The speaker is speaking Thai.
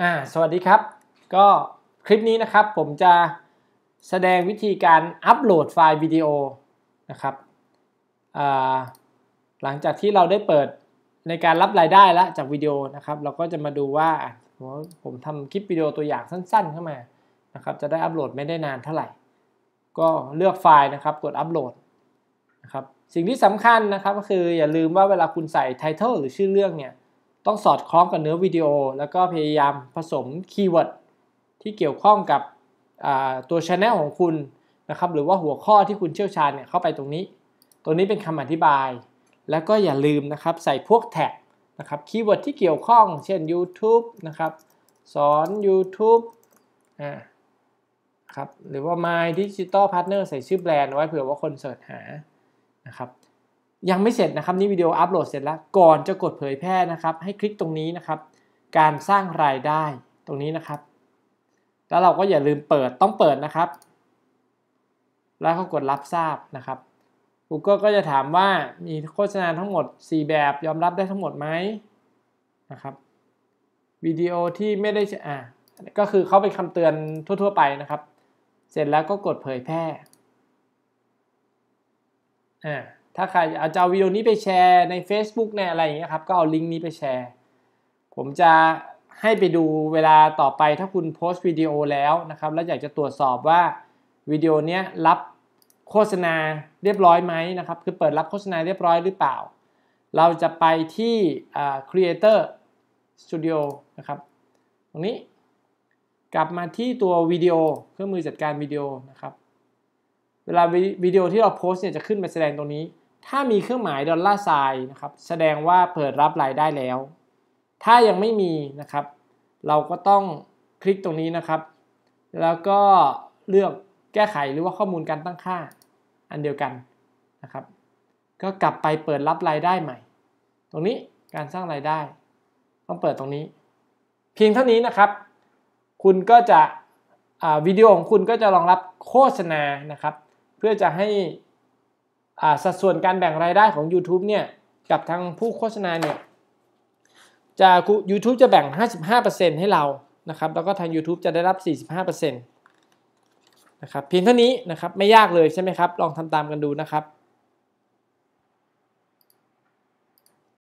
อ่าสวัสดีครับ ก็คลิปนี้นะครับผมจะแสดงวิธีการอัปโหลดไฟล์วิดีโอนะครับอ่าหลังจากที่เราได้เปิดในการรับรายได้แล้วจากวิดีโอนะครับ เราก็จะมาดูว่าผมทำคลิปวิดีโอตัวอย่างสั้นๆเข้ามานะครับจะได้อัปโหลดไม่ได้นานเท่าไหร่ก็เลือกไฟล์นะครับกดอัปโหลดนะครับสิ่งที่สำคัญนะครับก็คืออย่าลืมว่าเวลาคุณใส่ไททอลหรือชื่อเรื่องเนี่ยต้องสอดคล้องกับเนื้อวิดีโอ แล้วก็พยายามผสมคีย์เวิร์ดที่เกี่ยวข้องกับตัวช anel ของคุณนะครับหรือว่าหัวข้อที่คุณเชี่ยวชาญเนี่ยเข้าไปตรงนี้ตัวนี้เป็นคำอธิบาย แล้วก็อย่าลืมนะครับใส่พวกแท็กนะครับคีย์เวิร์ดที่เกี่ยวข้อง เช่น YouTube นะครับ สอน YouTube อ่าครับหรือว่า My Digital Partner ใส่ชื่อแบรนด์ไว้เผื่อว่าคนเสิร์ชหานะครับยังไม่เสร็จนะครับ นี่วิดีโออัปโหลดเสร็จแล้วก่อนจะกดเผยแพร่นะครับ ให้คลิกตรงนี้นะครับ การสร้างรายได้ตรงนี้นะครับ แล้วเราก็อย่าลืมเปิดต้องเปิดนะครับ แล้วก็กดรับทราบนะครับ Google ก็จะถามว่ามีโฆษณาทั้งหมด 4 แบบยอมรับได้ทั้งหมดไหมนะครับวิดีโอที่ไม่ได้อ่าก็คือเขาเป็นคำเตือนทั่วๆไปนะครับ เสร็จแล้วก็กดเผยแพร่อ่าถ้าใครอาจจะเอาวิดีโอนี้ไปแชร์ใน Facebook ในอะไรอย่างเงี้ยครับก็เอาลิงก์นี้ไปแชร์ ผมจะให้ไปดูเวลาต่อไปถ้าคุณโพสต์วิดีโอแล้วนะครับ แล้วอยากจะตรวจสอบว่าวิดีโอนี้รับโฆษณาเรียบร้อยไหมนะครับคือเปิดรับโฆษณาเรียบร้อยหรือเปล่า เราจะไปที่ Creator Studio นะครับตรงนี้กลับมาที่ตัววิดีโอเครื่องมือจัดการวิดีโอนะครับ เวลาวิดีโอที่เราโพสเนี่ยจะขึ้นไปแสดงตรงนี้ถ้ามีเครื่องหมายดอลลาร์ไซน์นะครับ แสดงว่าเปิดรับรายได้แล้ว ถ้ายังไม่มีนะครับ เราก็ต้องคลิกตรงนี้นะครับ แล้วก็เลือกแก้ไขหรือว่าข้อมูลการตั้งค่าอันเดียวกันนะครับ ก็กลับไปเปิดรับรายได้ใหม่ ตรงนี้การสร้างรายได้ ต้องเปิดตรงนี้ เพียงเท่านี้นะครับ คุณก็จะวิดีโอของคุณก็จะรองรับโฆษณานะครับ เพื่อจะให้สัดส่วนการแบ่งรายได้ของ YouTube เนี่ยกับทางผู้โฆษณาเนี่ยจะ YouTube จะแบ่ง 55%ให้เรานะครับ แล้วก็ทาง YouTube จะได้รับ 45%นะครับเพียงเท่านี้นะครับไม่ยากเลยใช่ไหมครับ ลองทำตามกันดูนะครับ